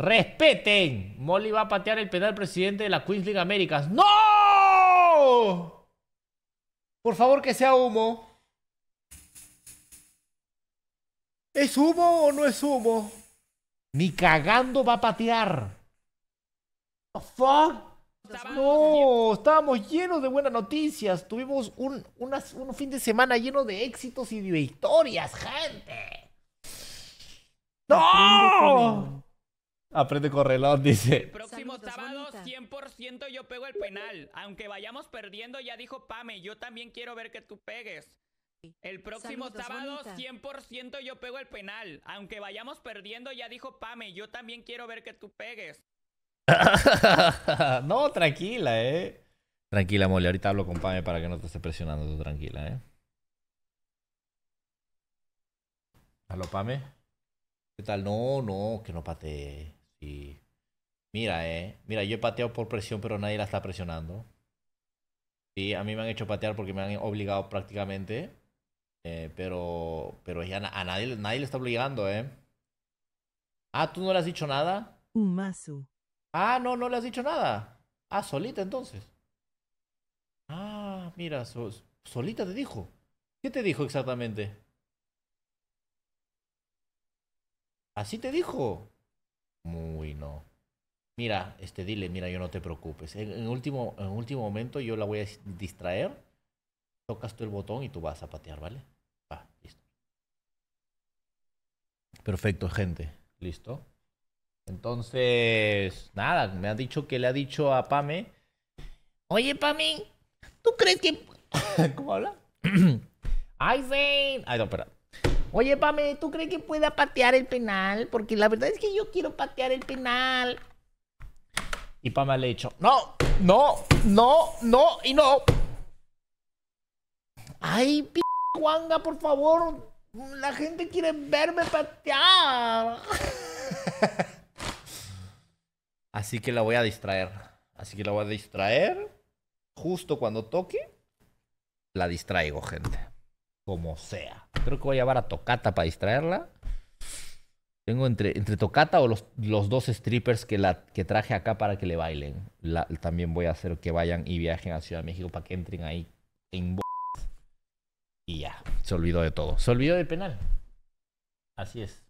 Respeten. Molly va a patear el penal presidente de la Queens League Américas. ¡No! Por favor que sea humo. ¿Es humo o no es humo? Ni cagando va a patear. The fuck? No, estábamos llenos de buenas noticias. Tuvimos un, un, fin de semana lleno de éxitos y de victorias, gente. ¡No! Aprende con dice. El próximo sábado, 100% yo pego el penal. Aunque vayamos perdiendo, ya dijo Pame, yo también quiero ver que tú pegues. El próximo sábado, 100% yo pego el penal. Aunque vayamos perdiendo, ya dijo Pame, yo también quiero ver que tú pegues. no, tranquila, eh. Tranquila, mole. Ahorita hablo con Pame para que no te esté presionando. Tú tranquila, eh. ¿Halo, Pame? ¿Qué tal? No, no, que no patee y Mira, eh. Mira, yo he pateado por presión, pero nadie la está presionando. Sí, a mí me han hecho patear porque me han obligado prácticamente. Eh, pero pero ya a nadie, nadie le está obligando, ¿eh? Ah, ¿tú no le has dicho nada? mazo. Ah, no, no le has dicho nada. Ah, solita entonces. Ah, mira, solita te dijo. ¿Qué te dijo exactamente? Así te dijo. Muy no. Mira, este, dile, mira, yo no te preocupes. En, último, en último momento yo la voy a distraer. Tocas tú el botón y tú vas a patear, ¿vale? Va, listo. Perfecto, gente. Listo. Entonces, nada, me ha dicho que le ha dicho a Pame. Oye, Pame, ¿tú crees que. ¿Cómo habla? Ay, say. Ay, no, espera. Oye, Pame, ¿tú crees que pueda patear el penal? Porque la verdad es que yo quiero patear el penal. Y Pame le ha dicho, no, no, no, no y no. Ay, p Juanga, por favor. La gente quiere verme patear. Así que la voy a distraer. Así que la voy a distraer. Justo cuando toque, la distraigo, gente como sea. Creo que voy a llevar a Tocata para distraerla. Tengo entre, entre Tocata o los, los dos strippers que, la, que traje acá para que le bailen. también voy a hacer que vayan y viajen a Ciudad de México para que entren ahí en y ya, se olvidó de todo. Se olvidó del penal. Así es.